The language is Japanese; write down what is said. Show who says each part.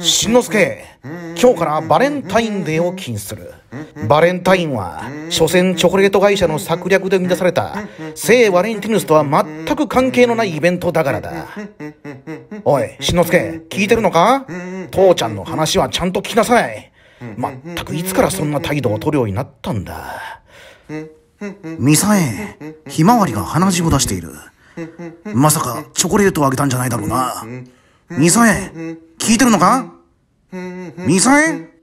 Speaker 1: しんのすけ、今日からバレンタインデーを禁止する。バレンタインは、所詮チョコレート会社の策略で生み出された、聖バレンティヌスとは全く関係のないイベントだからだ。おい、しんのすけ、聞いてるのか父ちゃんの話はちゃんと聞きなさい。まったくいつからそんな態度を取るようになったんだ。
Speaker 2: ミサエ、
Speaker 1: ひまわりが鼻血を出している。まさかチョコレートをあげたんじゃないだろうな。みそえ、
Speaker 3: 聞いてるのかみそえ